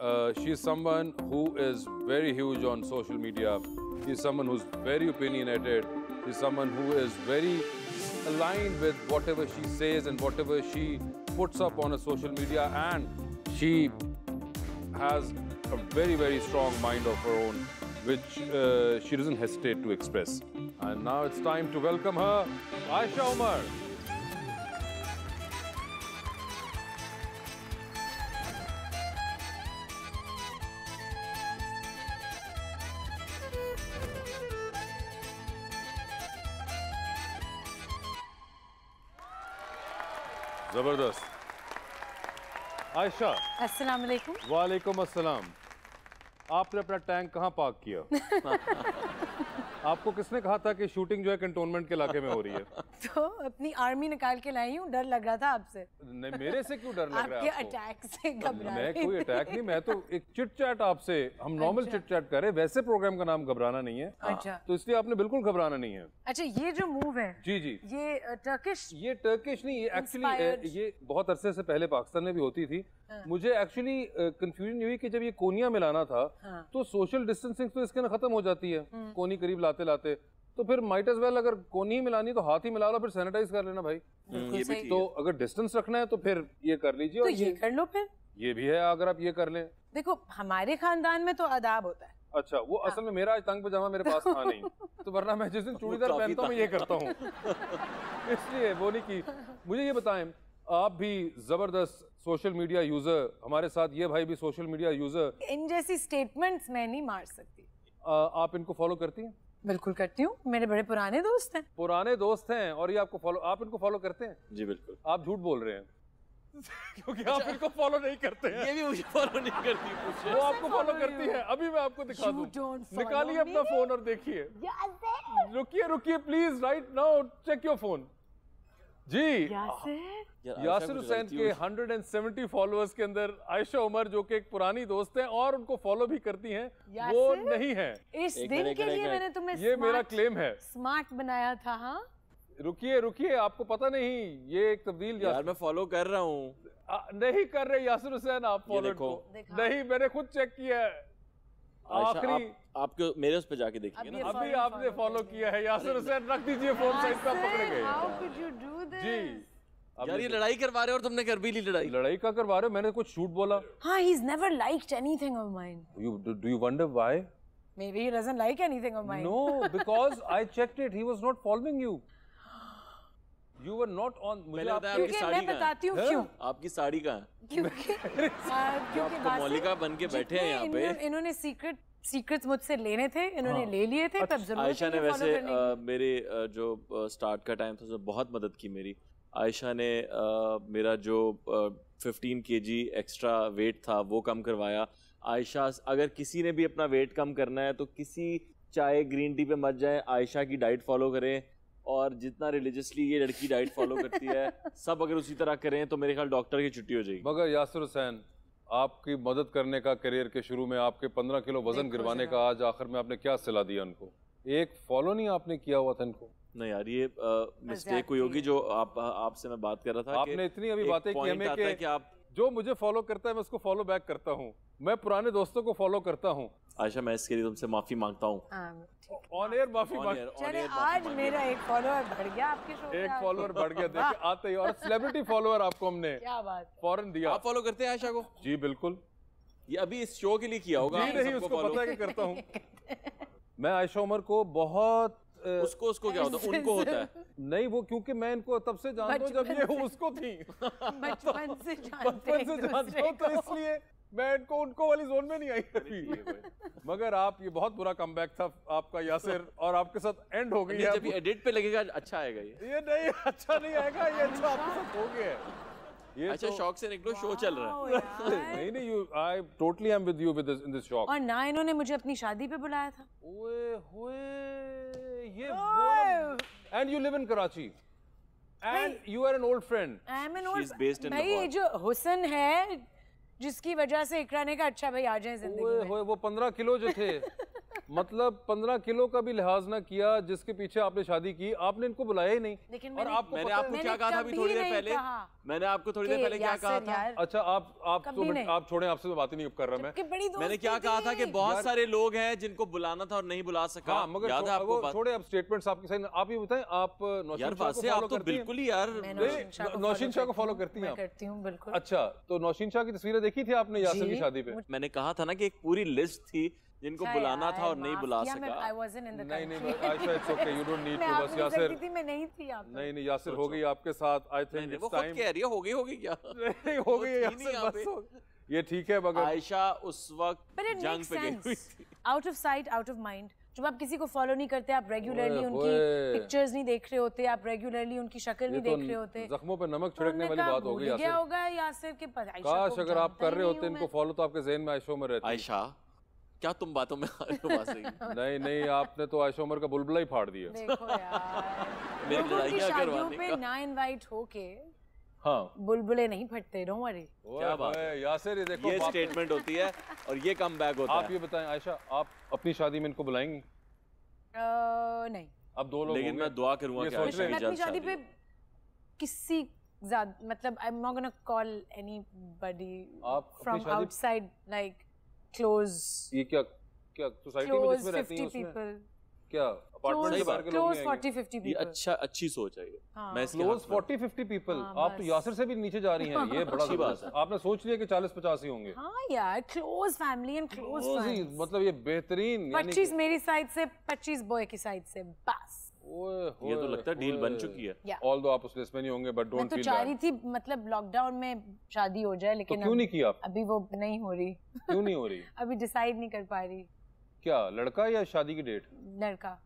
Uh, she's someone who is very huge on social media. She's someone who's very opinionated. She's someone who is very aligned with whatever she says and whatever she puts up on her social media and she has a very, very strong mind of her own which uh, she doesn't hesitate to express. And now it's time to welcome her, Aisha Umar. Ayesha अस्सलाम वालेकुम अस्सलाम आपने अपना tank कहाँ park किया आपको किसने कहा था कि शूटिंग जो है कंटोनमेंट के इलाके में हो रही है तो अपनी आर्मी निकाल के लाई हूँ डर लग रहा था आपसे नहीं मेरे से क्यों डर लग रहा है अटैक से घबरा मैं कोई अटैक नहीं मैं तो एक चिट चैट आपसे हम नॉर्मल चिट चैट करें वैसे प्रोग्राम का नाम घबराना नहीं है हाँ, अच्छा तो इसलिए आपने बिल्कुल घबराना नहीं है अच्छा ये जो मूव है जी जी ये टर्किश ये टर्किश नहीं ये एक्चुअली ये बहुत अरसे से पहले पाकिस्तान में भी होती थी हाँ। मुझे एक्चुअली कंफ्यूजन हुई कि जब ये कोनिया मिलाना था हाँ। तो सोशल डिस्टेंसिंग तो इसके ना खत्म हो जाती है हम्म। कोनी करीब लाते लाते तो फिर माइट एज वेल अगर कोनी ही मिलानी तो हाथ ही मिला लो फिर सैनिटाइज कर लेना भाई हम्म, ये भी तो अगर डिस्टेंस रखना है तो फिर ये कर लीजिए तो और ये कर लो फिर ये भी है अगर आप ये कर लें देखो हमारे खानदान में तो आदाब होता है अच्छा वो हाँ। असल में मेरा आज तंग पजामा मेरे पास था नहीं तो वरना मैं जिस दिन चूड़ीदार पहनता हूँ मैं ये करता हूँ इसलिए वो नहीं की मुझे ये बताएं आप भी जबरदस्त सोशल मीडिया यूजर हमारे साथ ये भाई भी सोशल मीडिया यूजर इन जैसी स्टेटमेंट्स मैं नहीं मार सकती आ, आप इनको फॉलो करती हैं बिल्कुल करती हूँ मेरे बड़े पुराने दोस्त हैं पुराने दोस्त हैं और ये आपको फॉलो आप इनको फॉलो करते हैं जी बिल्कुल आप झूठ बोल रहे हैं क्योंकि आप अच्छा। इनको फॉलो नहीं करते हैं ये भी मुझे फॉलो नहीं करती मुझे वो आपको फॉलो करती है अभी मैं आपको दिखा दूं निकालिए अपना फोन और देखिए रुकिए रुकिए please right now check your phone जी यासिर हुसैन के 170 फॉलोअर्स के अंदर आयशा उमर जो कि एक पुरानी दोस्त है और उनको फॉलो भी करती हैं वो नहीं है इस दिन के लिए मैंने तुम्हें ये मेरा क्लेम है स्मार्ट बनाया था हाँ रुकिए रुकिए आपको पता नहीं ये एक तब्दील यार मैं फॉलो कर रहा हूँ नहीं कर रहे यासिर हुसैन आप फॉलो तो। नहीं मैंने खुद चेक किया है आखिरी आप, आपको मेरे उस पे जाके देखिए ना अभी आपने फॉलो किया है यासर हुसैन रख दीजिए फोन साइड का पकड़े गए जी यार ये लड़ाई करवा रहे हो और तुमने कर भी ली लड़ाई लड़ाई का करवा रहे हो मैंने कुछ झूठ बोला हां he is never liked anything of mine you do you wonder why maybe he doesn't like anything of mine no because I checked it he was not following you You were not on. मुझे आपकी साड़ी बताती हूँ हाँ? क्यों आपकी साड़ी कहाँ क्योंकि हाँ, मौलिका बन के बैठे हैं यहाँ पे इन्होंने सीक्रेट सीक्रेट्स मुझसे लेने थे इन्होंने हाँ। ले लिए थे तब अच्छा। जरूर आयशा ने वैसे मेरे जो स्टार्ट का टाइम था उसमें बहुत मदद की मेरी आयशा ने मेरा जो 15 के जी एक्स्ट्रा वेट था वो कम करवाया आयशा अगर किसी ने भी अपना वेट कम करना है तो किसी चाय ग्रीन टी पे मत जाए आयशा की डाइट फॉलो करें और जितना रिलीजियसली ये लड़की डाइट फॉलो करती है सब अगर उसी तरह करें तो मेरे ख्याल डॉक्टर की छुट्टी हो जाएगी मगर यासर हुसैन आपकी मदद करने का करियर के शुरू में आपके पंद्रह किलो वजन गिरवाने का आज आखिर में आपने क्या सलाह दिया उनको एक फॉलो नहीं आपने किया हुआ था इनको नहीं यार ये मिस्टेक हुई होगी जो आप आपसे मैं बात कर रहा था आपने इतनी अभी बातें की हमें कि आप जो मुझे फॉलो करता है मैं उसको फॉलो बैक करता हूँ मैं पुराने दोस्तों को फॉलो करता हूँ आयशा मैं इसके लिए तुमसे माफी मांगता हूँ ऑन हाँ, एयर माफी चले आज मेरा एक फॉलोअर बढ़ गया आपके शो एक फॉलोअर बढ़ गया देखिए आते ही और सेलिब्रिटी फॉलोअर आपको हमने क्या बात फॉरन दिया आप फॉलो करते हैं आयशा को जी बिल्कुल ये अभी इस शो के लिए किया होगा जी नहीं उसको पता है कि करता हूँ मैं आयशा उमर को बहुत उसको उसको क्या होता है उनको होता है नहीं वो क्योंकि मैं इनको तब से जानता हूँ जब ये उसको थी बचपन से बचपन से जानता हूँ तो इसलिए मैं इनको उनको वाली जोन में नहीं आई कभी मगर आप ये बहुत बुरा कम था आपका यासिर और आपके साथ एंड हो गई जब एडिट पे लगेगा अच्छा आएगा ये ये नहीं अच्छा नहीं आएगा ये अच्छा आपके अच्छा। साथ हो गया ये अच्छा तो, शौक से निकलो शो चल रहा है नहीं नहीं you I totally am with you with this in this शौक और ना इन्होंने मुझे अपनी शादी पे बुलाया था ओए होए and you live in Karachi and you are an old friend I am an old based in जो हुसन है जिसकी वजह से इकराने का अच्छा भाई आ जाए जिंदगी में वो 15 किलो जो थे मतलब पंद्रह किलो का भी लिहाज ना किया जिसके पीछे आपने शादी की आपने इनको बुलाया ही नहीं लेकिन और आपको मैंने आपको क्या कहा था अभी थोड़ी देर पहले मैंने आपको थोड़ी देर पहले क्या कहा था अच्छा आप आप तो आप छोड़े आपसे तो बात ही नहीं कर रहा मैं मैंने क्या कहा था कि बहुत सारे लोग हैं जिनको बुलाना था और नहीं बुला सका हाँ, मगर थोड़े आप स्टेटमेंट आपके साथ आप ये बताए आप नौशीन तो बिल्कुल ही यार नौशीन शाह को फॉलो करती है अच्छा तो नौशीन शाह की तस्वीरें देखी थी आपने यासर की शादी पे मैंने कहा था ना कि एक पूरी लिस्ट थी जिनको अच्छा बुलाना था और नहीं बुला सका नहीं नहीं नहीं नहीं नहीं यासिर हो गई आपके साथ आई थिंक इट्स टाइम कह रही है हो गई होगी क्या नहीं हो गई यासिर बस ये ठीक है बगैर आयशा उस वक्त जंग पे गई थी out of sight out of mind जब आप किसी को फॉलो नहीं करते आप रेगुलरली उनकी पिक्चर्स नहीं देख रहे होते आप रेगुलरली उनकी शक्ल नहीं तो देख रहे होते जख्मों पे नमक तो छिड़कने वाली बात हो गई यासिर होगा यासिर के काश अगर आप कर रहे होते इनको फॉलो तो आपके जहन में आयशा में रहती आयशा क्या तुम बातों में आ रहे हो नहीं नहीं आपने तो आयशा उमर का बुलबुला ही फाड़ दिया देखो यार मेरी लड़ाइयां करवाने का ना इनवाइट होके हाँ बुलबुले नहीं फटते डोंट वरी क्या बात है यासिर देखो ये स्टेटमेंट होती है और ये कम बैक होता है आप ये बताएं आयशा आप अपनी शादी में इनको बुलाएंगी नहीं अब दो लोग लेकिन मैं दुआ करूंगा कि अपनी शादी पे किसी मतलब I am not gonna call anybody from outside like close ये क्या क्या सोसाइटी में जिसमें रहती हैं उसमें क्या अपार्टमेंट बाहर के लोग ये अच्छा अच्छी सोच है ये हाँ। मैं क्लोज 40 50 पीपल आप तो से भी नीचे जा रही हैं ये बड़ा अच्छी बात है आपने सोच लिया कि 40 50 ही होंगे हां यार close family and close friends मतलब ये बेहतरीन 25 मेरी साइड से 25 बॉय की साइड से बस ये तो लगता है डील बन चुकी है ऑल दो आप उस लिस्ट में नहीं होंगे बट डोंट फील तो चाह रही थी मतलब लॉकडाउन में शादी हो जाए लेकिन तो क्यों नहीं किया अभी वो नहीं हो रही क्यों नहीं हो रही अभी डिसाइड नहीं कर पा रही क्या लड़का या शादी की डेट लड़का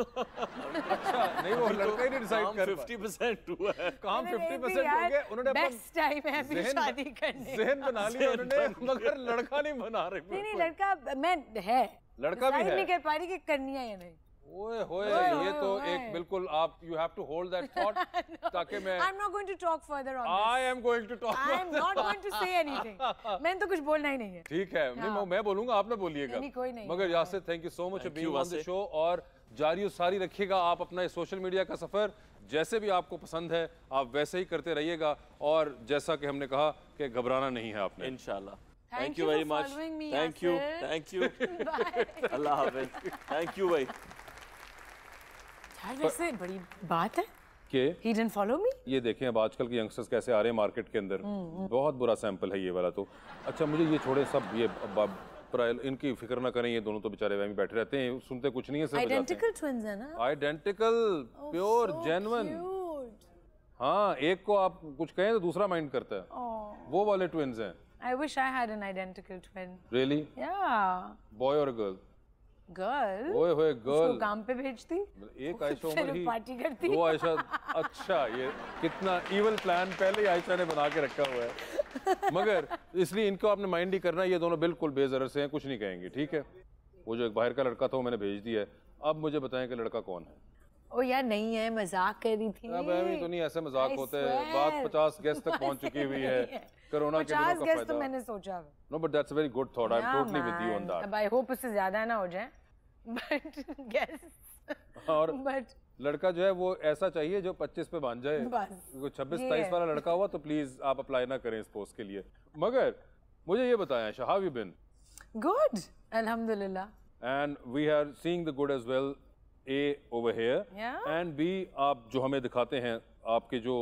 अच्छा नहीं वो तो लड़का ही नहीं डिसाइड कर 50% हुआ है काम 50% हो गया उन्होंने बेस्ट टाइम है अभी शादी करने जहन बना लिया उन्होंने मगर लड़का नहीं बना रहे नहीं नहीं लड़का मैं है लड़का भी है नहीं कर पा रही कि करनी है या नहीं ओए होए ये तो एक बिल्कुल आप you have to hold that thought ताकि मैं I am not going to talk further on I am going to talk I am not going to say anything मैं तो कुछ बोलना ही नहीं है ठीक है हाँ. नहीं मैं बोलूंगा आप ना बोलिएगा नहीं कोई नहीं मगर हाँ। Yasir thank you so much for being on the show और जारी और सारी रखिएगा आप अपना सोशल मीडिया का सफर जैसे भी आपको पसंद है आप वैसे ही करते रहिएगा और जैसा कि हमने कहा कि घबराना नहीं है आपने इंशाल्लाह thank you very much thank you thank you अल्लाह हाफिज थैंक यू भाई वैसे बड़ी बात है he didn't follow me? ये देखें अब आजकल के यंगस्टर्स कैसे आ रहे हैं मार्केट के अंदर हम्म, हम्म। बहुत बुरा सैंपल है ये वाला तो अच्छा मुझे ये छोड़े सब ये इनकी फिक्र ना करें ये दोनों तो बेचारे वहीं बैठे रहते हैं सुनते कुछ नहीं है आइडेंटिकल है ना आइडेंटिकल प्योर जेन्युइन हाँ एक को आप कुछ कहें तो दूसरा माइंड करता है oh. वो वाले ट्विन्स हैं I wish I had an identical twin really Yeah. Boy or girl ओए होए गर्ल उसको काम पे भेजती मतलब एक आयशा उमर ही पार्टी करती दो आयशा अच्छा ये कितना इवल प्लान पहले ही आयशा ने बना के रखा हुआ है मगर इसलिए इनको आपने माइंड ही करना ये दोनों बिल्कुल बेजरर से हैं कुछ नहीं कहेंगे ठीक है वो जो एक बाहर का लड़का था वो मैंने भेज दिया है अब मुझे बताएं कि लड़का कौन है ओ यार नहीं है मजाक कर रही थी अब अभी तो नहीं ऐसे मजाक होते हैं बात 50 गेस्ट तक पहुंच चुकी हुई है कोरोना के दिनों का तो फायदा तो मैंने सोचा no but that's very good thought I am totally with you on that अब आई होप उससे ज्यादा ना हो जाए बट गेस और बट लड़का जो है वो ऐसा चाहिए जो 25 पे बांध जाए बस छब्बीस सताईस वाला लड़का हुआ तो प्लीज आप अप्लाई ना करें इस पोस्ट के लिए मगर मुझे ये बताया हाउ यू बिन गुड अल्हम्दुलिल्लाह and we are seeing the good as well a over here and B आप जो हमें दिखाते हैं आपके जो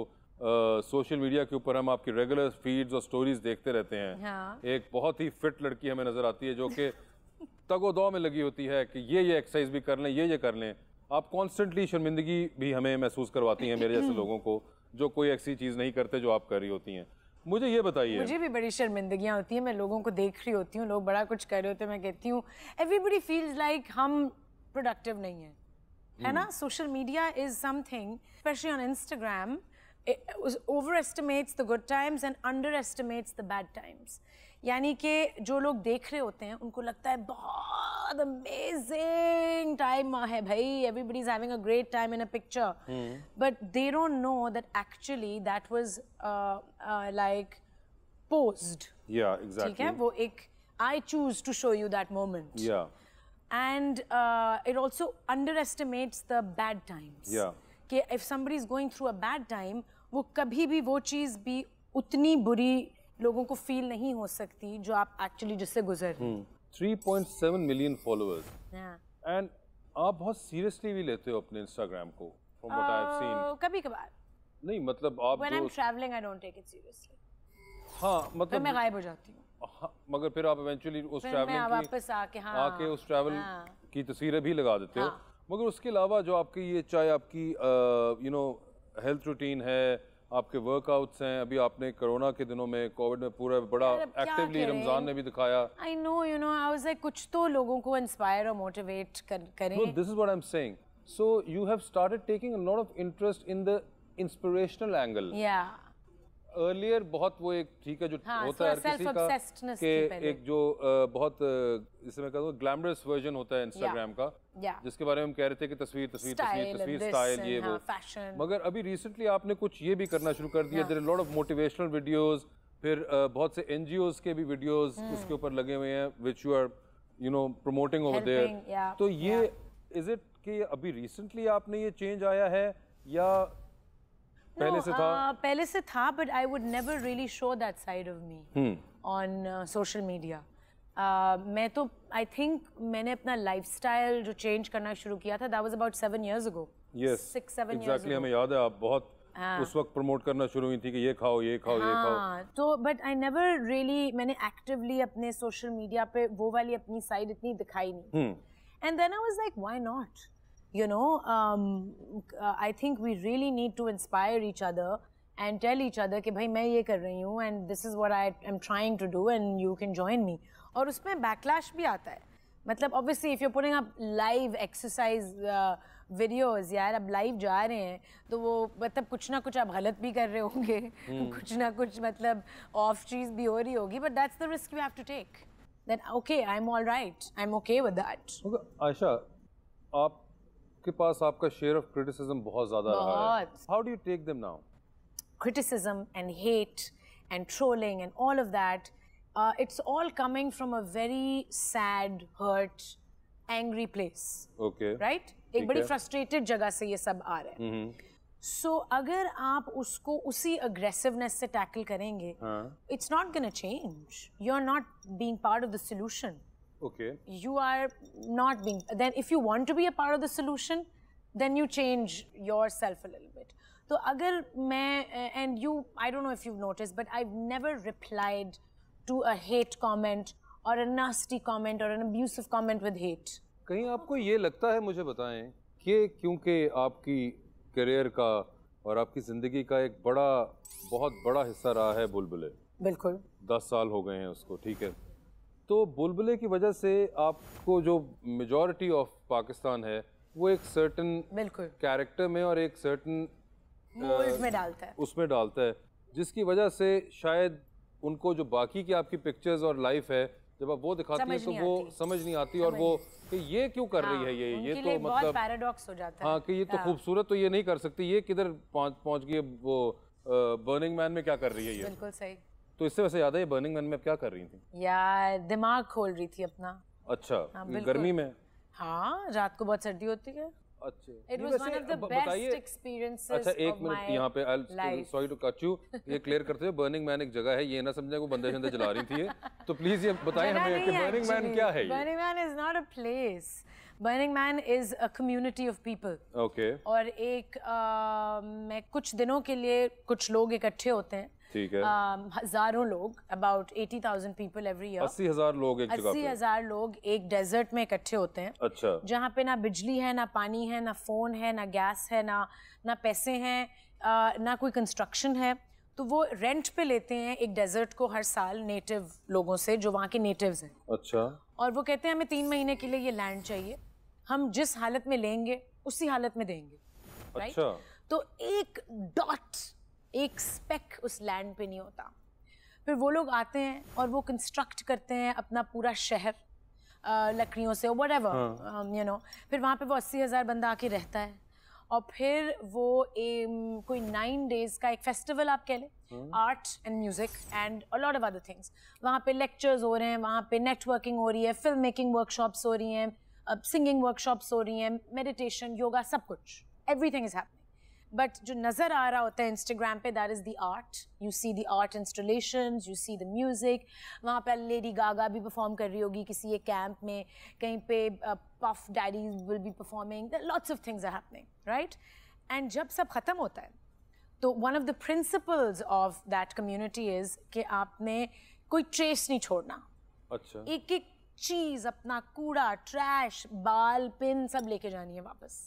सोशल uh, मीडिया के ऊपर हम आपकी रेगुलर फीड्स और स्टोरीज देखते रहते हैं yeah. एक बहुत ही फिट लड़की हमें नजर आती है जो कि तगोदौ में लगी होती है कि ये ये एक्सरसाइज भी कर लें ये ये कर लें आप कॉन्स्टेंटली शर्मिंदगी भी हमें महसूस करवाती हैं मेरे जैसे लोगों को जो कोई ऐसी चीज़ नहीं करते जो आप कर रही होती हैं मुझे ये बताइए मुझे भी बड़ी शर्मिंदगियाँ होती हैं मैं लोगों को देख रही होती हूँ लोग बड़ा कुछ कर रहे होते हैं मैं कहती हूँ एवरीबडी फील्स लाइक हम प्रोडक्टिव नहीं है है ना social media is something specially on Instagram overestimates the good times and underestimates the bad times यानी कि जो लोग देख रहे होते हैं उनको लगता है बहुत अमेजिंग टाइम है भाई everybody is having a great time in a picture but they don't know that actually that was like posed या एग्जैक्टली ठीक है वो एक I choose to show you that moment या and it also also underestimates the bad times. Yeah. कि if somebody is going through a bad time वो कभी भी वो चीज़ भी उतनी बुरी लोगों को फील नहीं हो सकती जो आप एक्चुअली जिससे गुजर रहे हम्म। हैं मिलियन फॉलोअर्स एंड आप बहुत सीरियसली भी लेते हो अपने इंस्टाग्राम को from what I have seen कभी कभार नहीं मतलब आप when I am travelling I don't take it seriously हाँ मतलब मैं गायब हो जाती हूं हाँ, मगर फिर आप इवेंचुअली उस ट्रैवलिंग वापस आके हाँ, आके उस ट्रैवल हाँ, की तस्वीरें भी लगा देते हाँ, हो मगर उसके अलावा जो आपकी ये चाहे आपकी यू नो हेल्थ रूटीन है आपके वर्कआउट्स हैं अभी आपने कोरोना के दिनों में कोविड में पूरा बड़ा एक्टिवली रमजान ने भी दिखाया I know you know I was like कुछ तो लोगों को इंस्पायर और मोटिवेट करें no this is what I am saying so you have started taking a lot of interest in the inspirational angle या अर्लियर बहुत वो एक ठीक है जो हाँ, होता है किसी का के एक जो बहुत जिसे मैं कहता हूँ ग्लैमरस वर्जन होता है इंस्टाग्राम का जिसके बारे में हम कह रहे थे कि तस्वीर तस्वीर तस्वीर तस्वीर स्टाइल ये वो हाँ, मगर अभी रिसेंटली आपने कुछ ये भी करना शुरू कर दिया there lot of motivational videos फिर बहुत से एन के भी वीडियोज उसके hmm. ऊपर लगे हुए हैं which you are you know promoting over there तो ये इज इट कि अभी रिसेंटली आपने ये चेंज आया है या पहले से था पहले से था but I would never really show that side of me on social media मैं तो आई थिंक मैंने अपना लाइफस्टाइल जो चेंज करना शुरू किया था that was about seven years ago six seven exactly हमें याद है आप बहुत हाँ. उस वक्त प्रमोट करना शुरू हुई थी कि ये खाओ ये खाओ हाँ, ये खाओ हाँ, तो बट आई नेवर रियली मैंने एक्टिवली अपने सोशल मीडिया पे वो वाली अपनी साइड इतनी दिखाई नहीं and then I was like why not you know, um, uh, I think we really need to inspire each other and tell each other that, भाई मैं ये कर रही and this is what I am trying to do and you can join me. And there's backlash भी आता obviously if you're putting up live exercise uh, videos you're live जा रहे हैं तो वो मतलब कुछ ना कुछ आप off चीज़ भी हो but that's the risk you have to take that okay I'm all right I'm okay with that okay, Aisha आप सबके पास आपका शेयर ऑफ क्रिटिसिज्म बहुत ज्यादा रहा है how do you take them now criticism and hate and trolling and all of that it's all coming from a very sad hurt angry place okay right एक बड़ी frustrated जगह से ये सब आ रहे हैं सो हम्म। so, अगर आप उसको उसी अग्रेसिवनेस से टैकल करेंगे it's not gonna change you are not being part of the solution okay you are not being then if you want to be a part of the solution then you change yourself a little bit तो अगर मैं and you I don't know if you notice but I never replied to a hate comment और a nasty comment और an abusive comment with hate कहीं आपको ये लगता है मुझे बताएं कि क्योंकि आपकी करियर का और आपकी ज़िंदगी का एक बड़ा बहुत बड़ा हिस्सा रहा है बुलबुले बिल्कुल दस साल हो गए हैं उसको ठीक है तो बुलबुले की वजह से आपको जो मेजॉरिटी ऑफ पाकिस्तान है वो एक सर्टन कैरेक्टर में और एक सर्टन उसमें uh, डालता है उसमें डालता है जिसकी वजह से शायद उनको जो बाकी की आपकी पिक्चर्स और लाइफ है जब आप वो दिखाती हैं तो वो समझ नहीं आती समझ और वो कि ये क्यों कर हाँ, रही है ये हाँ, ये तो मतलब पैराडॉक्स हो जाता है हाँ कि ये तो हाँ। खूबसूरत तो ये नहीं कर सकती ये किधर पहुंच पहुंच गई वो बर्निंग uh, मैन में क्या कर रही है ये बिल्कुल सही तो इससे वैसे याद है ये बर्निंग मैन में क्या कर रही थी यार दिमाग खोल रही थी अपना अच्छा हाँ, गर्मी में हाँ रात को बहुत सर्दी होती है और एक कुछ दिनों के लिए कुछ लोग इकट्ठे होते हैं ठीक है um, हजारों लोग about eighty thousand people every year अस्सी हजार लोग एक अस्सी हजार लोग एक डेजर्ट में इकट्ठे होते हैं अच्छा जहाँ पे ना बिजली है ना पानी है ना फोन है ना गैस है ना ना पैसे हैं uh, ना कोई कंस्ट्रक्शन है तो वो रेंट पे लेते हैं एक डेजर्ट को हर साल नेटिव लोगों से जो वहाँ के नेटिव हैं अच्छा और वो कहते हैं हमें तीन महीने के लिए ये लैंड चाहिए हम जिस हालत में लेंगे उसी हालत में देंगे अच्छा right? तो एक डॉट एक स्पेक उस लैंड पे नहीं होता फिर वो लोग आते हैं और वो कंस्ट्रक्ट करते हैं अपना पूरा शहर लकड़ियों से वट एवर यू नो फिर वहाँ पे वो अस्सी हज़ार बंदा आके रहता है और फिर वो ए, कोई नाइन डेज का एक फेस्टिवल आप कह लें art and music and a lot of other things वहाँ पे लेक्चर्स हो रहे हैं वहाँ पे नेटवर्किंग हो रही है फिल्म मेकिंग वर्कशॉप्स हो रही हैं सिंगिंग वर्कशॉप्स हो रही हैं मेडिटेशन योगा सब कुछ everything is happening but जो नज़र आ रहा होता है इंस्टाग्राम पे that is the art you see the art installation you see the music वहाँ पर लेडी गागा भी परफॉर्म कर रही होगी किसी एक कैंप में कहीं पे Puff Daddy will be performing lots of things are happening right and जब सब ख़त्म होता है तो one of the principles of that community is कि आपने कोई ट्रेस नहीं छोड़ना अच्छा एक एक चीज़ अपना कूड़ा ट्रैश बाल पिन सब लेके जानी है वापस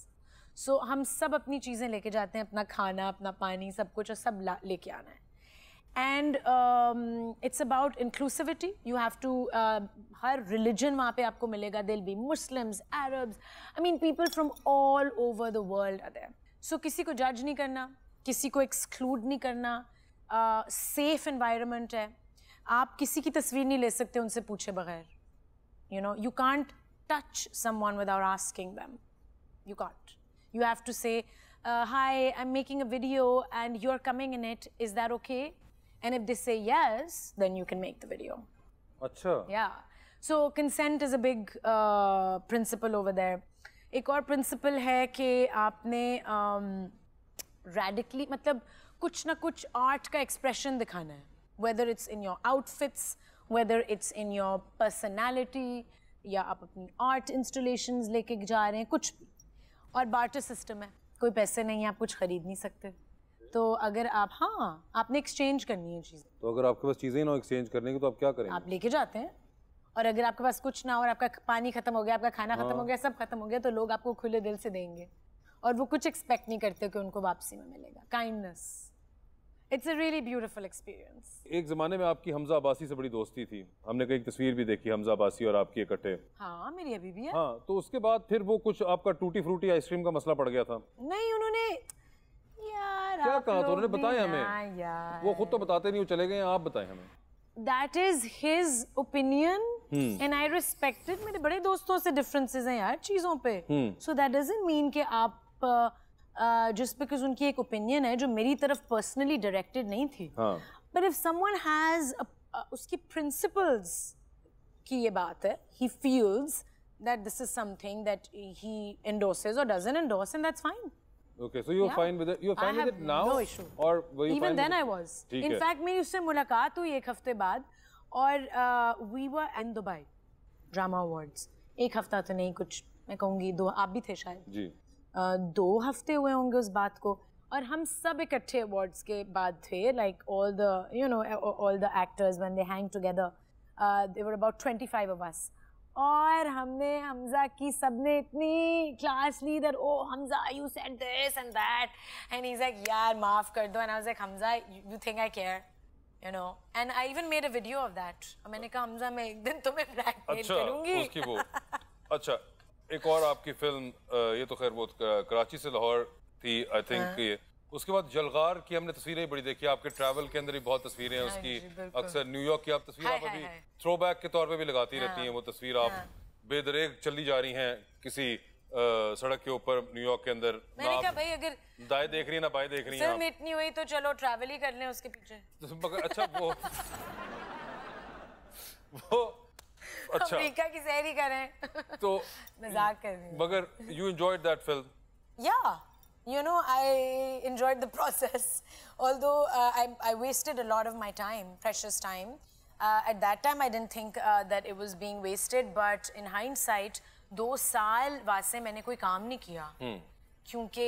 सो so, हम सब अपनी चीज़ें लेके जाते हैं अपना खाना अपना पानी सब कुछ और सब लेके आना है and it's about inclusivity you have to हर रिलीजन वहाँ पे आपको मिलेगा दिल be Muslims Arabs I mean people from all over the world other so किसी को जज नहीं करना किसी को एक्सक्लूड नहीं करना सेफ uh, इन्वायरमेंट है आप किसी की तस्वीर नहीं ले सकते उनसे पूछे बगैर you know you can't touch someone without asking them you can't You have to say, uh, hi, I'm making a video and you're coming in it. Is that okay? And if they say yes, then you can make the video. Achha. Yeah. So consent is a big uh, principle over there. एक और principal है कि आपने radically um, मतलब कुछ ना कुछ art का एक्सप्रेशन दिखाना है whether it's in your outfits whether it's in your personality या आप अपनी आर्ट इंस्टॉलेशंस लेके जा रहे हैं कुछ भी और बार्टर सिस्टम है कोई पैसे नहीं है आप कुछ खरीद नहीं सकते तो अगर आप हाँ आपने एक्सचेंज करनी है चीज़ें तो अगर आपके पास चीज़ें ना एक्सचेंज करने की तो आप क्या करें आप लेके जाते हैं और अगर आपके पास कुछ ना और आपका पानी खत्म हो गया आपका खाना हाँ। खत्म हो हाँ। गया सब खत्म हो गया तो लोग आपको खुले दिल से देंगे और वो कुछ एक्सपेक्ट नहीं करते कि उनको वापसी में मिलेगा kindness it's a really beautiful experience एक जमाने में आपकी हमजा अबासी से बड़ी दोस्ती थी हमने कई तस्वीर भी देखी हमजा अबासी और आपकी इकट्ठे हाँ मेरी अभी भी है हाँ तो उसके बाद फिर वो कुछ आपका टूटी फ्रूटी आइसक्रीम का मसला पड़ गया था नहीं उन्होंने यार क्या कहा तो उन्होंने बताया हमें यार। वो खुद तो बताते नहीं वो चले गए आप बताएं हमें that is his opinion and I respected मेरे बड़े दोस्तों से डिफरेंसेस हैं यार चीजों पे सो दैट डजंट मीन कि आप uh, जस्ट बिकॉज उनकी एक ओपिनियन है जो मेरी तरफ पर्सनली डायरेक्टेड नहीं थी बट इफ समन हैज उसकी प्रिंसिपल्स की ये बात है he feels that this is something that he endorses और doesn't endorse and that's fine okay so you fine with you fine with it now और we even then I was in fact मेरी उससे मुलाकात हुई एक हफ्ते बाद और we were in Dubai drama awards एक हफ्ता तो नहीं कुछ मैं कहूंगी दो आप भी थे शायद जी दो हफ्ते हुए होंगे उस बात को और हम सब इकट्ठे अवार्ड्स के बाद थे like all the you know all the actors one they hang together were about twenty five of us और हमने हमजा की सबने इतनी क्लास ली दर oh Hamza you said this and that and is like यार माफ़ कर दो and I like Hamza you think I care you know and I even made a video of that मैंने कहा हमजा मैं एक दिन तुम्हें ब्लैकमेल अच्छा, करूंगी उसकी वो अच्छा एक और आपकी फिल्म ये तो खैर वो कराची से लाहौर थी आई थिंक हाँ। ये उसके बाद जलगार की हमने तस्वीरें ही बड़ी देखी आपके ट्रैवल के अंदर ही बहुत तस्वीरें हैं हाँ उसकी अक्सर न्यूयॉर्क की आप तस्वीर हाँ, आप अभी थ्रो बैक के तौर पर भी लगाती रहती हैं वो तस्वीर आप बेदरेग चली जा रही हैं किसी आ, सड़क के ऊपर न्यूयॉर्क के अंदर मैंने कहा भाई अगर दाएं देख रही है ना बाएं देख रही है फिल्म इतनी हुई तो चलो ट्रैवल ही कर लें उसके पीछे अच्छा वो वो अच्छा अमेरिका की सैरी करें तो मजाक कर रही मगर यू एंजॉयड दैट फिल्म या you know I enjoyed the process although I I wasted a lot of my time precious time at that time I didn't think that it was being wasted but in hindsight दो साल से मैंने कोई काम नहीं किया hmm. क्योंकि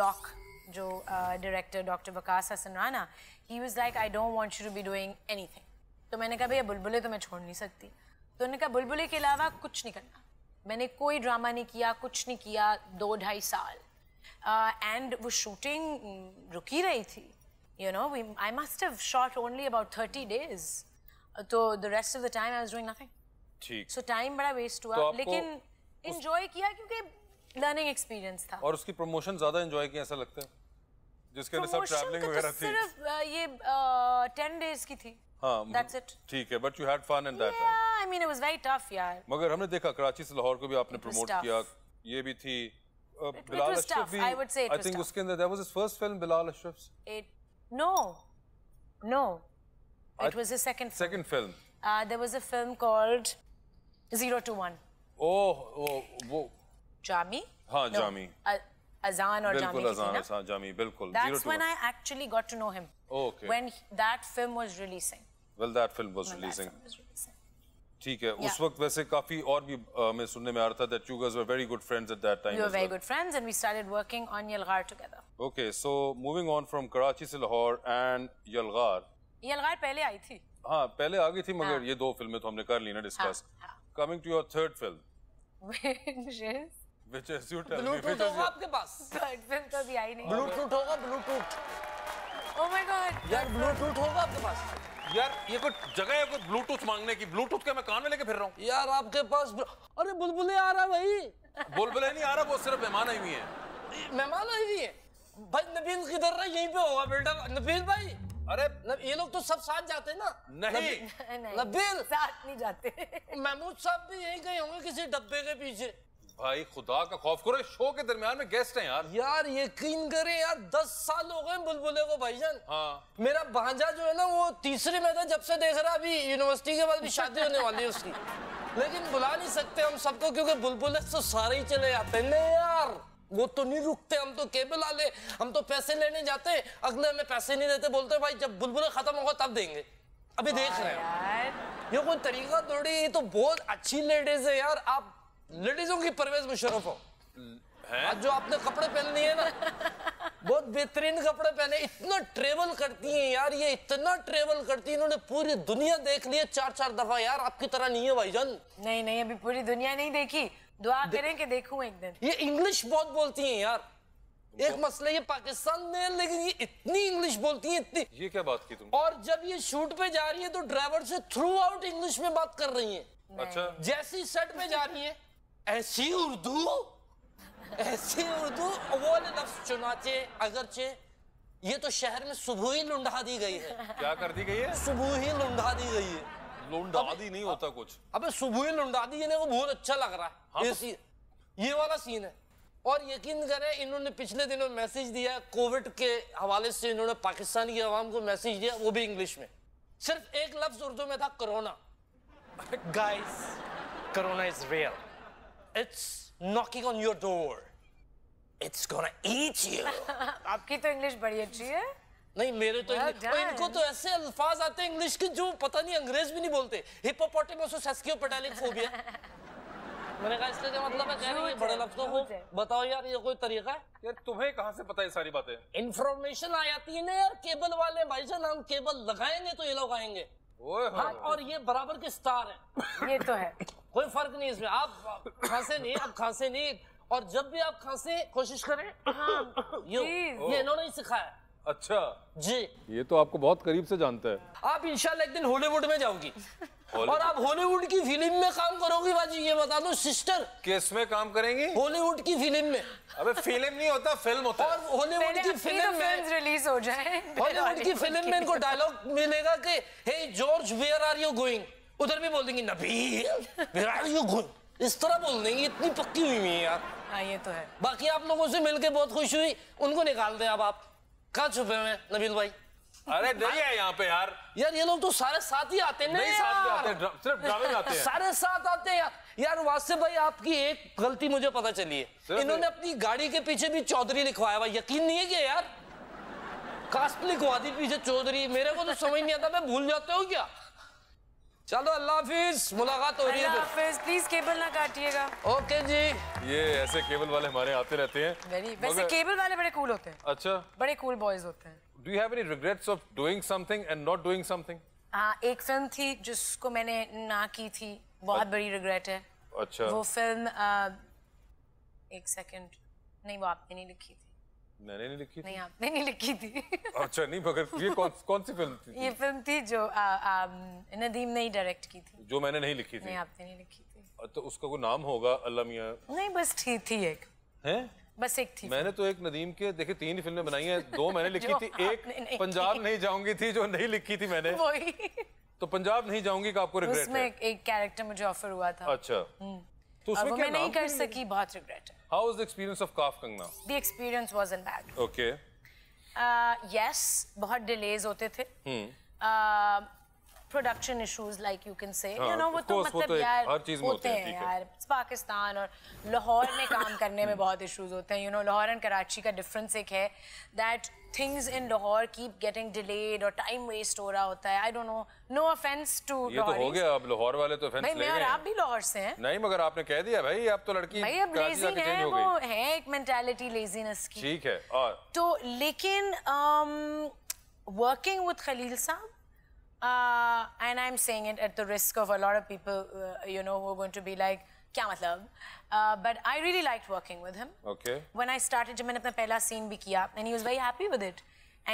doc um, जो director doctor Waqas Hasan Rana he was like I don't want you to be doing anything तो मैंने कहा भैया बुलबुलें तो मैं छोड़ नहीं सकती तो उन्होंने कहा बुलबुले के अलावा कुछ नहीं करना मैंने कोई ड्रामा नहीं किया कुछ नहीं किया दो ढाई साल एंड uh, वो शूटिंग रुकी रही थी you know we I must have shot only about thirty days तो the rest of the time I was doing nothing ठीक सो टाइम बड़ा वेस्ट हुआ तो लेकिन एंजॉय उस... किया क्योंकि लर्निंग एक्सपीरियंस था और उसकी प्रमोशन ज्यादा एंजॉय किया ऐसा लगता है जिसके अंदर सब ट्रैवलिंग वगैरह थी सिर्फ ये टेन डेज की थी हाँ, ठीक है but you had fun in that I mean it was very tough यार मगर हमने देखा कराची से लाहौर को भी आपने प्रमोट किया ये भी थी बिलाल अशरफ भी आई थिंक उसके अंदर there was his first film Bilal Ashraf it no no it was his second second film there was a film called 021 oh वो वो जामी हां जामी अजान और जामी बिल्कुल अजान हां जामी बिल्कुल that's when I actually got to know him okay. when that film was releasing. Well, that film was when releasing. ठीक है yeah. उस वक्त वैसे काफी और भी आ, मैं सुनने में आ रहा था that you guys were very good friends at that time you were very good friends and we started working on यलगार together okay so moving on from Karachi से लाहौर एंड यलगार यलगार पहले आई थी हाँ पहले आ गई थी मगर हाँ। ये दो फिल्में तो हमने कर ली ना discuss coming to your third film which is you tell Bluetooth me which is your... आपके पास थर्ड फिल्म तो भी आई नहीं ब्लूटूथ होगा ब्लूटूथ ओह oh यार ब्लूटूथ होगा आपके पास यार ये कोई जगह है कोई ब्लूटूथ मांगने की ब्लूटूथ मैं कान में लेके फिर रहा हूँ यार आपके पास अरे बुलबुले आ रहा भाई बुलबुले नहीं आ रहा वो सिर्फ मेहमान आई हुई है मेहमान आई हुई है भाई किधर रहा यहीं पे होगा बेटा नबीन भाई अरे ये लोग तो सब साथ जाते हैं ना नहीं साथ नहीं जाते महमूद साहब भी यहीं गए होंगे किसी डब्बे के पीछे भाई खुदा का खौफ करो शो के दरमियान में गेस्ट हैं यार यार यकीन करें यार दस साल हो गए बुलबुले को भाईजान हाँ मेरा भांजा जो है ना वो तीसरे में था जब से देख रहा अभी यूनिवर्सिटी के बाद भी शादी होने वाली है उसकी लेकिन बुला नहीं सकते हम सबको क्योंकि बुलबुले तो सारे ही चले जाते हैं यार वो तो नहीं रुकते हम तो केबल वाले हम तो पैसे लेने जाते अगले हमें पैसे नहीं देते बोलते भाई जब बुलबुले खत्म होगा तब देंगे अभी देख हाँ रहे हैं ये कोई तरीका थोड़ी ये तो बहुत अच्छी लेडीज है यार आप लेडीजों की परवेज मुशरफ हो आज जो आपने कपड़े पहन लिए ना बहुत बेहतरीन कपड़े पहने इतना ट्रेवल करती हैं यार ये इतना ट्रेवल करती है इन्होंने पूरी दुनिया देख ली है चार चार दफा यार आपकी तरह नहीं है भाईजान नहीं नहीं अभी पूरी दुनिया नहीं देखी दुआ दे... करें कि देखूं एक दिन ये इंग्लिश बहुत बोलती हैं यार एक मसला ये पाकिस्तान में है लेकिन ये इतनी इंग्लिश बोलती है इतनी ये क्या बात की तुम और जब ये शूट पे जा रही है तो ड्राइवर से थ्रू आउट इंग्लिश में बात कर रही है अच्छा जैसी सेट पे जा रही है ऐसी उर्दू ऐसी उर्दू अवल लफ्ज चुना थे अगरचे ये तो शहर में सुबह ही लुंडा दी गई है क्या कर दी गई है सुबह ही लुंडा दी गई है लुंडा दी नहीं होता कुछ अबे सुबह ही लुंडा दी इन्हें बहुत अच्छा लग रहा है ये, सीन, ये वाला सीन है और यकीन करें इन्होंने पिछले दिनों मैसेज दिया कोविड के हवाले से इन्होंने पाकिस्तान की आवाम को मैसेज दिया वो भी इंग्लिश में सिर्फ एक लफ्ज उर्दू में था corona guys corona is real it's knocking on your door. It's gonna eat you. आपकी तो इंग्लिश बड़ी अच्छी है नहीं मेरे तो well इनको तो ऐसे अल्फाज आते हैं इंग्लिश के जो पता नहीं अंग्रेज भी नहीं बोलते मैंने कहा इसलिए तो मतलब है बड़े लफ्जों को बताओ यार ये कोई तरीका है यार तुम्हें कहाँ से पता है सारी बातें इंफॉर्मेशन आ जाती है ना यार केबल वाले भाई जान हम केबल लगाएंगे तो ये लोग आएंगे हाँ, और ये बराबर के स्टार हैं ये तो है कोई फर्क नहीं इसमें आप खांसे नहीं आप खांसे नहीं और जब भी आप खांसे कोशिश करें हाँ, ये इन्होंने ही सिखाया अच्छा जी ये तो आपको बहुत करीब से जानता है आप इंशाल्लाह एक दिन हॉलीवुड में जाओगी और आप हॉलीवुड की फिल्म में काम करोगी बाजी ये बता दो सिस्टर किस में काम करेंगी हॉलीवुड की फिल्म में अबे फिल्म नहीं होता फिल्म होता और हॉलीवुड की फिल्म तो में रिलीज हो जाए हॉलीवुड की फिल्म में इनको डायलॉग मिलेगा कि hey George where are you going उधर भी बोल देंगे नबी वेयर आर यू गोइंग इस तरह बोल देंगे इतनी पक्की हुई है यार हाँ ये तो है बाकी आप लोगों से मिलके बहुत खुश हुई उनको निकाल दें अब आप कहाँ छुपे हुए नबील भाई अरे नहीं है यहाँ पे यार यार ये लोग तो सारे साथ ही आते नहीं साथ में आते हैं सिर्फ ड्रामे में आते हैं सारे साथ आते हैं यार वासिफ भाई आपकी एक गलती मुझे पता चली है इन्होंने अपनी गाड़ी के पीछे भी चौधरी लिखवाया हुआ यकीन नहीं है क्या यार कास्ट लिखवा दी पीछे चौधरी मेरे को तो समझ नहीं आता मैं भूल जाता हूँ क्या चलो अल्लाह हाफिज मुलाकात हो रही है हाफिज प्लीज केबल ना काटिएगा ओके जी ये ऐसे केबल वाले हमारे आते रहते हैं वैसे केबल वाले बड़े कूल होते हैं अच्छा बड़े कूल बॉयज होते हैं do you have any regrets of doing something and not doing something हाँ एक फिल्म थी जिसको मैंने ना की थी बहुत अच्छा, बड़ी रिग्रेट है अच्छा वो फिल्म आ, एक सेकंड नहीं वो आपने नहीं लिखी थी मैंने नहीं लिखी नहीं आपने नहीं लिखी थी अच्छा नहीं मगर ये कौन कौन सी फिल्म थी ये फिल्म थी जो नदीम ने ही डायरेक्ट की थी जो मैंने नहीं लिखी थी नहीं आपने नहीं लिखी थी तो उसका कोई नाम होगा अल्लाह मियां नहीं बस थी थी एक हैं बस एक थी मैंने तो एक नदीम के देखे तीन फिल्में बनाई हैं दो मैंने लिखी थी एक पंजाब नहीं जाऊंगी थी जो नहीं लिखी थी मैंने तो पंजाब नहीं जाऊंगी का आपको रिग्रेट उसमें है। एक कैरेक्टर मुझे ऑफर हुआ था अच्छा हम्म। तो उसमें क्या मैं नहीं कर सकी बहुत रिग्रेट है how is the experience of Kaaf Kangana the experience was in bad okay yes बहुत डिलेज होते थे हम्म। uh, production issues like you can say you know वो तो मतलब यार होते हैं यार पाकिस्तान और लाहौर में काम करने में बहुत issues होते हैं you know Lahore and Karachi का difference एक है that things in Lahore keep getting delayed और time waste हो रहा होता है I don't know no offense to ये तो हो गया अब लाहौर वाले तो offense ले गए आप भी लाहौर से हैं नहीं मगर आपने कह दिया भाई आप तो लड़की भाई अब lazy है वो है एक mentality laziness की ठीक है और तो लेकिन working with Khalil साहब Uh, and I'm saying it at the risk of a lot of people, uh, you know, who are going to be like, "Kya matlab?" Uh, but I really liked working with him. Okay. When I started, जब मैंने अपना पहला scene भी किया, and he was very happy with it,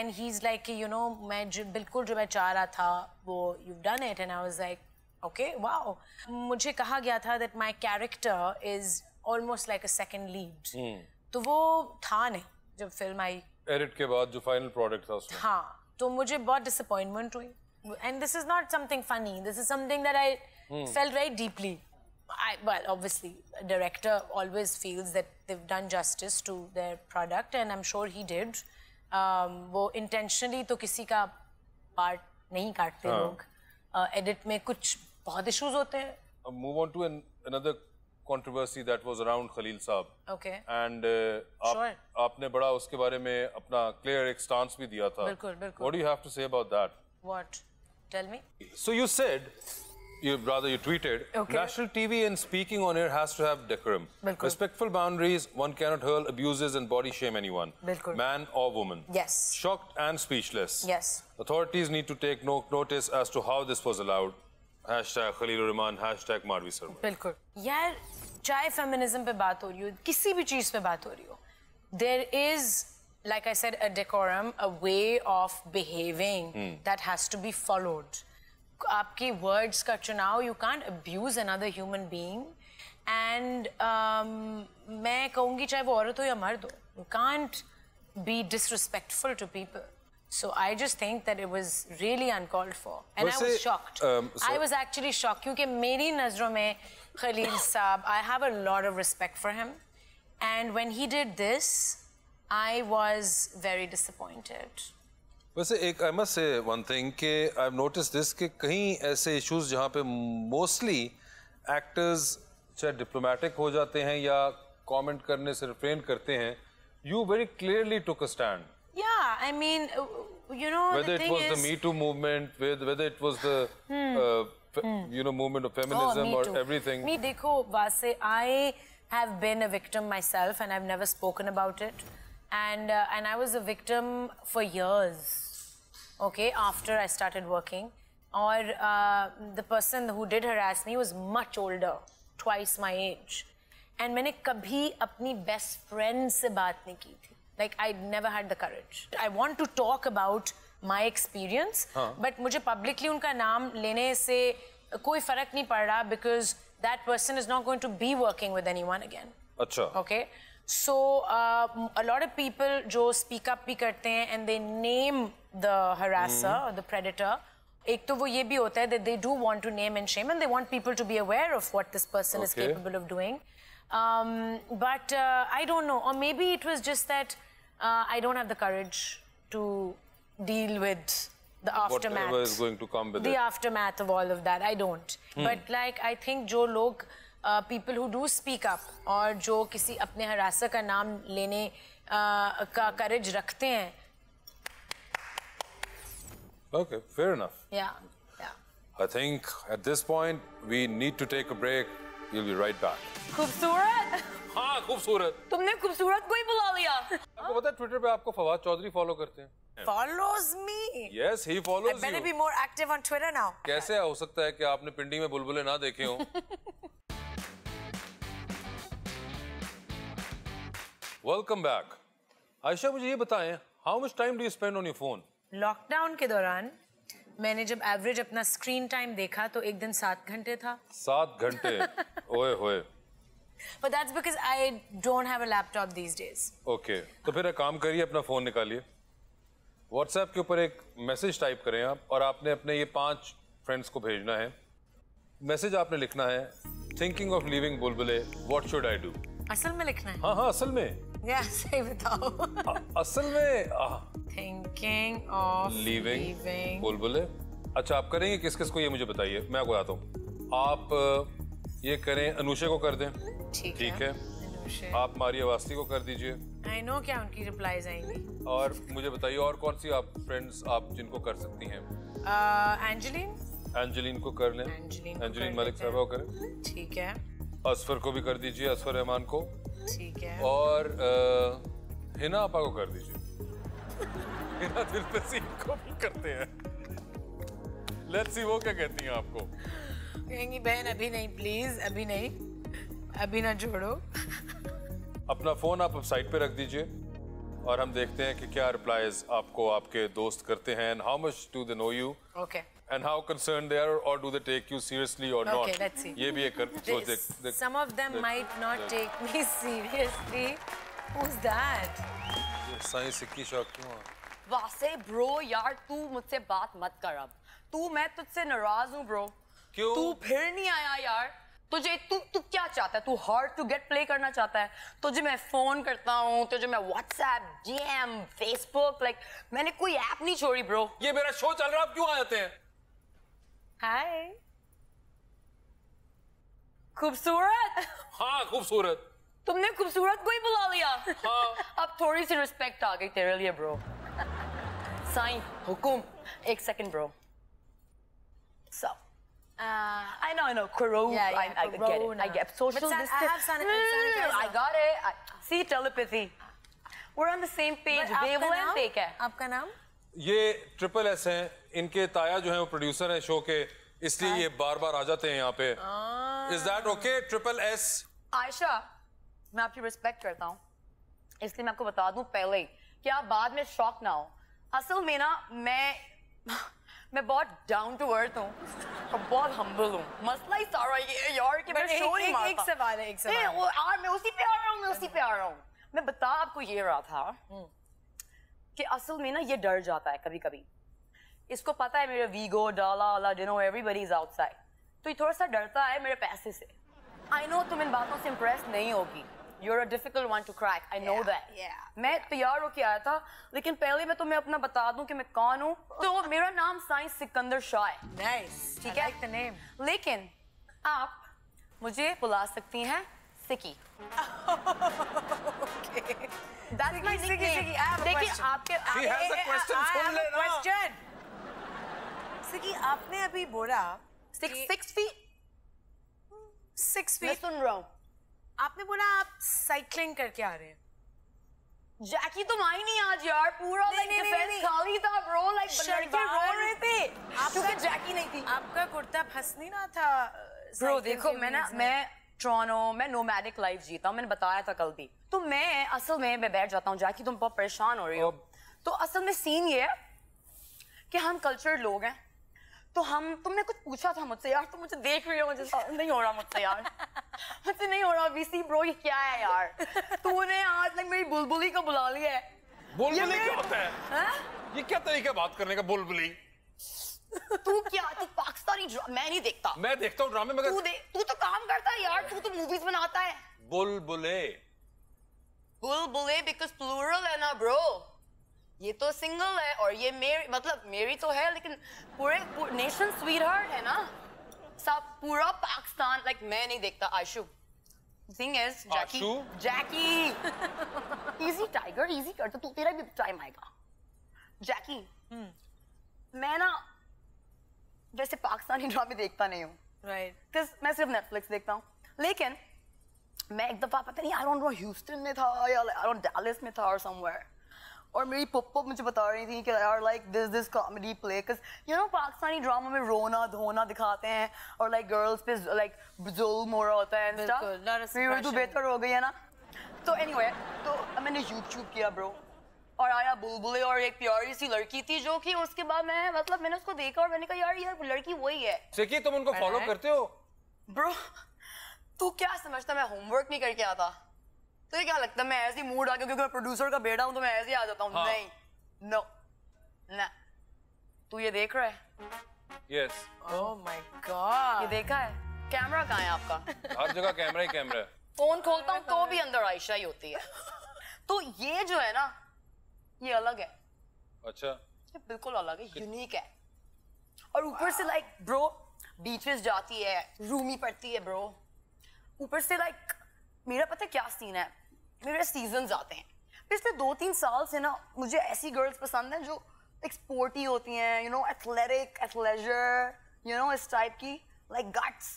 and he's like, you know, मैं बिल्कुल जो मैं चाह रहा था, वो you've done it, and I was like, okay, wow. मुझे कहा गया था that my character is almost like a second lead. Hmm. तो वो था नहीं जब film आई. Edit के बाद जो final product था उसमें. हाँ. तो मुझे बहुत disappointment हुई and this is not something funny. This is something that I mm. felt very deeply. I, well, obviously, a director always feels that they've done justice to their product, and I'm sure he did. Um, वो intentionally तो किसी का part नहीं काटते लोग. Uh, edit में कुछ बहुत issues होते हैं. Uh, move on to an, another controversy that was around Khalil Saab. Okay. And uh, आप, sure. आपने बड़ा उसके बारे में अपना clear एक stance भी दिया था. बिल्कुल बिल्कुल. What do you have to say about that? What? Tell me. So you said you rather you tweeted okay. national tv and speaking on air has to have decorum Bilkul. respectful boundaries one cannot hurl abuses and body shame anyone Bilkul. man or woman yes shocked and speechless yes authorities need to take no notice as to how this was allowed hashtag khalilur rahman hashtag marvi sir bilkul yaar chahe feminism pe baat ho rahi ho kisi bhi cheez pe baat ho rahi ho there is like I said, a decorum, a way of behaving mm. that has to be followed. आपकी words का चुनाव you can't abuse another human being and um, मैं कहूँगी चाहे वो you can't be disrespectful to people so I just think that it was really uncalled for and was I was shocked um, so I was actually shocked क्योंकि मेरी नज़रों में I have a lot of respect for him and when he did this I was very disappointed. वैसे एक I must say one thing कि I have notice this कि कहीं ऐसे इश्यूज जहां पे मोस्टली एक्टर्स चाहे डिप्लोमेटिक हो जाते हैं या कमेंट करने से रिफ्रेन करते हैं you very clearly took a stand या I mean you know whether it was the me too movement whether it was the you know movement of oh, feminism or everything me dekho vase i have been a victim myself and i've never spoken about it and uh, and I was a victim for years. Okay, after I started working, or uh, the person who did harass me was much older, twice my age, and मैंने कभी अपनी best friend से बात नहीं की थी. Like I never had the courage. I want to talk about my experience, हाँ. but मुझे publicly उनका नाम लेने से कोई फर्क नहीं पड़ रहा because that person is not going to be working with anyone again. अच्छा. Okay. So uh, a lot of people who speak up भी करते and they name the harasser mm. Mm-hmm. or the predator. एक तो that they do want to name and shame and they want people to be aware of what this person okay. is capable of doing. Um, but uh, I don't know, or maybe it was just that uh, I don't have the courage to deal with the aftermath. Whatever is going to come with the it. aftermath of all of that, I don't. Hmm. But like I think जो लोग people who do speak up और जो किसी अपने हरासर का नाम लेने uh, का करेज रखते हैं ओके फेयर इनफ या I think at this point we need to take a break you will be right back खूबसूरत हाँ खूबसूरत तुमने खूबसूरत को ही बुला लिया आपको पता है ट्विटर पे आपको फवाद चौधरी फॉलो करते हैं follows me. Yes, he follows you. I better be more active on Twitter now. कैसे हो सकता है कि आपने पिंडी में बुलबुले ना देखे हों? Welcome back. आयशा मुझे ये बताएं how much time do you spend on your phone? Lockdown के दौरान मैंने जब average अपना screen time देखा तो एक दिन सात घंटे था सात घंटे ओए होए but that's because I don't have a laptop these days. Okay. तो फिर एक काम करिए अपना फोन निकालिए व्हाट्सएप के ऊपर एक मैसेज टाइप करें आप और आपने अपने ये पांच फ्रेंड्स को भेजना है मैसेज आपने लिखना है thinking of living Bulbulay what should I do असल में लिखना है हाँ हाँ असल में या सही बताओ हाँ, असल में थिंकिंग ऑफ लिविंग बुलबुले अच्छा आप करेंगे किस किस को ये मुझे बताइए मैं आपको बताता हूँ आप ये करें अनुषा को कर दें ठीक है, है। आप मारिया वास्ती को कर दीजिए आई नो क्या उनकी रिप्लाईज आएंगी और मुझे बताइए और कौन सी आप फ्रेंड्स आप जिनको कर सकती हैं एंजेलिन एंजेलिन को कर लें एंजेलिन मलिक साहब को करें ठीक है असफर को भी कर दीजिए असफर रहमान को ठीक है और आ, हिना आपा को कर दीजिए हिना दिल को भी करते हैं लेट्स सी वो क्या कहती हैं आपको कहेंगी बहन अभी नहीं प्लीज अभी नहीं अभी ना छोड़ो अपना फोन आप साइड पे रख दीजिए और हम देखते हैं कि क्या रिप्लाईज आपको आपके दोस्त करते हैं how much do they know you okay and how concern they are और do they take you seriously और नॉट ओके लेट्स सी ये भी एक सोच देख some of them might not take me seriously who is that साई सिक्की शौक क्यों वासे ब्रो यार तू मुझसे बात मत कर अब तू मैं तुझसे नाराज हूं ब्रो क्यों तू फिर नहीं आया यार तुझे तू तू क्या चाहता है तू हार्ड टू गेट प्ले करना चाहता है तुझे मैं फोन करता हूँ तुझे मैं व्हाट्सएप जीएम फेसबुक लाइक मैंने कोई ऐप नहीं छोड़ी ब्रो ये मेरा शो चल रहा है आप क्यों आ जाते हैं हाय खूबसूरत हाँ खूबसूरत तुमने खूबसूरत को ही बुला लिया हाँ। अब थोड़ी सी रिस्पेक्ट आ गई तेरे लिए ब्रो साईं हुकुम एक सेकंड ब्रो सब Uh, I know, I know. Corona. Yeah, yeah, I, corona. I, get it. I get social distance. I have san- sanitizer. I got it. I, see telepathy. We're on the same page. will Wavelength एक है. Your name? ये triple S हैं इनके ताया जो हैं वो producer हैं show के इसलिए ये बार बार आ जाते हैं यहाँ पे Is that okay? Triple S. Aisha, मैं आपकी respect करता हूँ इसलिए मैं आपको बता दूँ पहले ही कि आप बाद में shock ना हो असल में ना मैं मैं बहुत डाउन टू अर्थ हूँ और बहुत हम्बल हूँ मसला ही सारा ये यार कि मैं शो नहीं मारता एक सवाल है एक सवाल है वो आ मैं उसी पे आ रहा हूँ मैं उसी पे आ रहा हूँ मैं बता आपको ये रहा था हम्म। कि असल में ना ये डर जाता है कभी कभी इसको पता है मेरा वीगो डाला वाला डिनो एवरीबडी इज आउटसाइड तो ये थोड़ा सा डरता है मेरे पैसे से आई नो तुम इन बातों से इम्प्रेस नहीं होगी you're a difficult one to crack. I yeah, know that. मैं तैयार होके आया था लेकिन पहले मैं तुम्हें अपना बता दूं कि मैं कौन हूँ तो मेरा नाम साइंस सिकंदर शाह है nice. ठीक है like name. लेकिन आप मुझे बुला सकती हैं सिकी देखिए आपके क्वेश्चन सिकी आपने अभी बोला six six feet six feet सुन रहा हूँ आपने बोला आप साइकिलिंग करके आ रहे हैं जैकी तुम आई नहीं आज यार पूरा नहीं, नहीं। खाली था ब्रो लाइक रो रहे थे आपका जैकी नहीं थी आपका कुर्ता फंस नहीं रहा था ब्रो uh, देखो मैं ना मैं ट्रोनो मैं नोमैडिक लाइफ जीता हूँ मैंने बताया था कल भी तो मैं असल में मैं बैठ जाता हूँ जैकी तुम बहुत परेशान हो रही हो तो असल में सीन ये है कि हम कल्चर्ड लोग हैं तो हम तुमने कुछ पूछा था मुझसे यार तुम मुझे देख रही हो मुझे नहीं हो रहा मुझसे यार मुझसे नहीं हो रहा बीसी ब्रो ये क्या है यार तूने आज तक मेरी बुलबुली को बुला लिया है बुलबुली क्या होता है हा? ये क्या हाँ? तरीका बात करने का बुलबुली तू क्या तू पाकिस्तानी मैं नहीं देखता मैं देखता हूँ ड्रामे मगर तू दे तू तो काम करता है यार तू तो मूवीज बनाता है बुलबुले बुलबुले बिकॉज प्लूरल है ना ब्रो ये तो सिंगल है और ये मेरी मतलब मेरी तो है लेकिन पूरे नेशन स्वीट हार्ट है ना सब पूरा पाकिस्तान लाइक like, मैं नहीं देखता Ashu thing is Jackie Jackie easy tiger easy कर तो तू तेरा भी टाइम आएगा जैकी hmm. मैं ना वैसे पाकिस्तानी ड्रामे देखता नहीं हूँ राइट right. मैं सिर्फ नेटफ्लिक्स देखता हूँ लेकिन मैं एक दफा पता नहीं आई डोंट नो ह्यूस्टन में था या आई डोंट डैलस में था और समवेयर और मेरी पप्पो मुझे बता रही थी कि यार like this this comedy play you know Pakistani drama में रोना धोना दिखाते हैं और लाइक गर्ल्स पे लाइक जुल्म हो रहा होता है तो बेहतर हो गई है ना तो एनीवे तो मैंने यूट्यूब किया ब्रो और आया बुलबुले और एक प्यारी सी लड़की थी जो कि उसके बाद मैं मतलब मैंने उसको देखा और मैंने कहा यार यार लड़की वही है सिकी तुम उनको फॉलो करते हो ब्रो तू क्या समझता मैं होमवर्क नहीं करके आता तो क्या लगता है मैं ऐसे ही मूड आ गया क्योंकि मैं प्रोड्यूसर का बेटा हूं तो मैं ऐसे ही आ जाता हूँ हाँ। नहीं नो ना तू ये देख रहा है यस ओह माय गॉड ये देखा है कैमरा कहाँ है आपका हर जगह कैमरा ही कैमरा है फोन खोलता हूँ तो भी अंदर आयशा ही होती है तो ये जो है ना ये अलग है अच्छा ये बिल्कुल अलग है यूनिक है और ऊपर से लाइक ब्रो बीचेस जाती है रूमी पड़ती है ब्रो ऊपर से लाइक मेरा पता क्या सीन है मेरे सीजन आते हैं पिछले दो तीन साल से ना मुझे ऐसी गर्ल्स पसंद हैं जो एक स्पोर्टी होती हैं you know athletic athleisure you know इस टाइप की like guts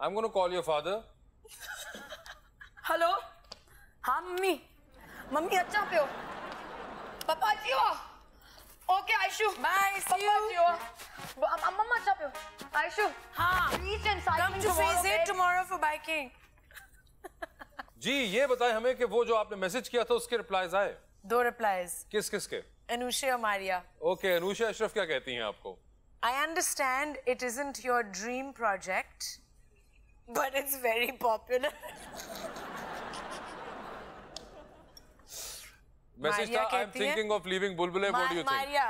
I am gonna call your father hello हाँ मम्मी मम्मी अच्छा पे हो पापा जी हो okay Ayshu bye see you papa ji हो मम्मा अच्छा पे हो आयशु हाँ please and cycling tomorrow come to visit tomorrow for biking जी ये बताएं हमें कि वो जो आपने मैसेज किया था उसके रिप्लाईज आए दो रिप्लाईज किस किस के अनुषा मारिया ओके अनुषा अशरफ क्या कहती हैं आपको I understand it is in your dream project but it's very popular message था I am thinking of leaving बुलबुले what do you think Maria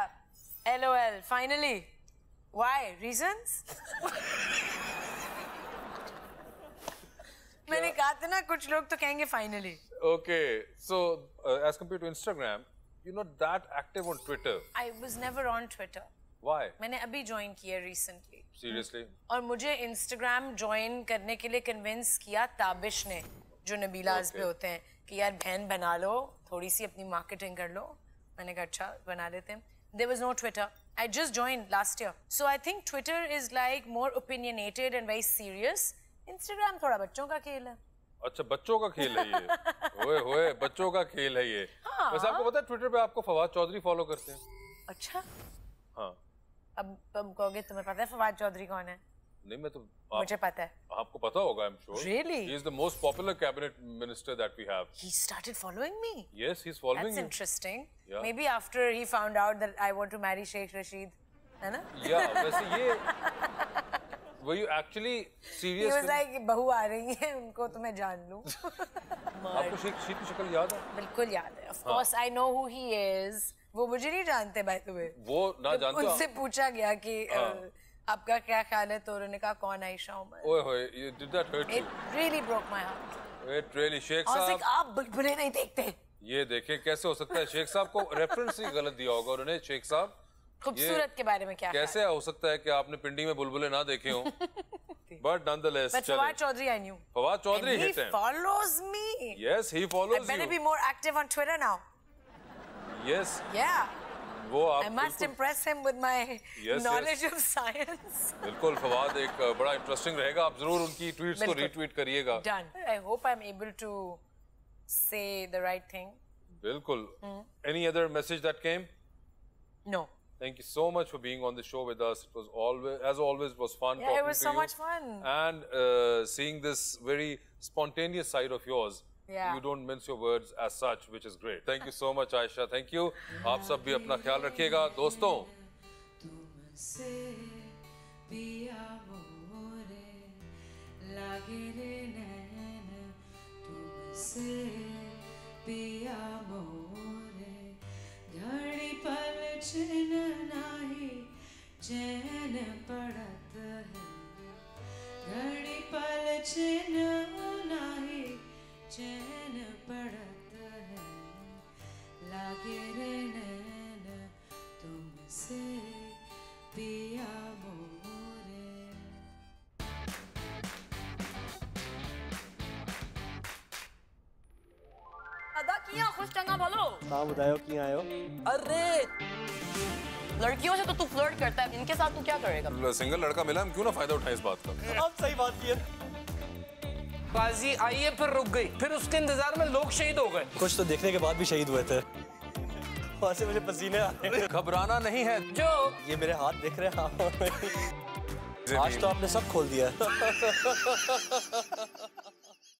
LOL finally why reasons मैंने कहा था ना कुछ लोग तो कहेंगे finally okay so as compare to Instagram you not that active on Twitter I was never on Twitter why मैंने अभी ज्वाइन किया रिसेंटली सीरियसली और मुझे इंस्टाग्राम ज्वाइन करने के लिए कन्विंस किया ताबिश ने जो नबीलाज okay. पे होते हैं कि यार बहन बना लो थोड़ी सी अपनी मार्केटिंग कर लो मैंने कहा अच्छा बना लेते हैं there was no Twitter I just join last year so I think Twitter is like more opinionated and very serious Instagram थोड़ा बच्चों का खेल है अच्छा बच्चों का खेल है ये ओए होए बच्चों का खेल है ये हाँ। वैसे आपको पता है ट्विटर पे आपको फवाद चौधरी फॉलो करते हैं अच्छा हाँ अब तुम कहोगे तुम्हें पता है फवाद चौधरी कौन है नहीं मैं तो आप, मुझे पता है आपको पता होगा I am sure really he is the most popular cabinet minister that we have he started following me yes he is following that's interesting may be after he found out that I want to marry Sheikh Rashid है ना या वैसे ये Were you actually serious? He was like, बहू आ रही है उनको तो मैं जान लूं. आपको शीत की शक्ल याद है? बिल्कुल याद है. Of हाँ। course, I know who he is. वो मुझे नहीं जानते by the way. वो ना जानते. उनसे पूछा गया कि हाँ। आपका क्या ख्याल है तो उन्होंने कहा कौन आयशा उमर. ओए होए, you did that hurt me. It really broke my heart. It really Sheikh साहब. आप बुलबुले नहीं देखते. ये देखें कैसे हो सकता है शेख साहब को रेफरेंस ही गलत दिया होगा उन्होंने शेख साहब खूबसूरत के बारे में क्या कैसे हो सकता है कि आपने पिंडी में बुलबुले ना देखे हो बट नंद Fawad Chaudhry I knew Fawad Chaudhry yes impress knowledge of science बिल्कुल फवाद एक बड़ा इंटरेस्टिंग रहेगा आप जरूर उनकी ट्वीट को रीट्वीट करिएगा I am able to say right thing बिल्कुल any other message that came no Thank you so much for being on the show with us. It was always, as always, was fun. Yeah, it was so you. much fun. And uh, seeing this very spontaneous side of yours. Yeah. You don't mince your words as such, which is great. Thank you so much, Aisha. Thank you. आप सब भी अपना ख्याल रखिएगा, वचन नाही चैन पड़त है घड़ी पल चैन नाही चैन पड़त है लागे रे नैन तुमसे पिया किया खुश चंगा बोलो ना बतायो कि आयो अरे लड़कियों से तो तू फ्लर्ट करता है इनके साथ तू क्या करेगा सिंगल लड़का मिला हम क्यों ना फायदा उठाए इस बात का आप सही बात की बाजी आई है फिर रुक गई फिर उसके इंतजार में लोग शहीद हो गए कुछ तो देखने के बाद भी शहीद हुए थे वैसे मुझे पसीने आ रहे घबराना नहीं है जो ये मेरे हाथ देख रहे हैं आज तो आपने सब खोल दिया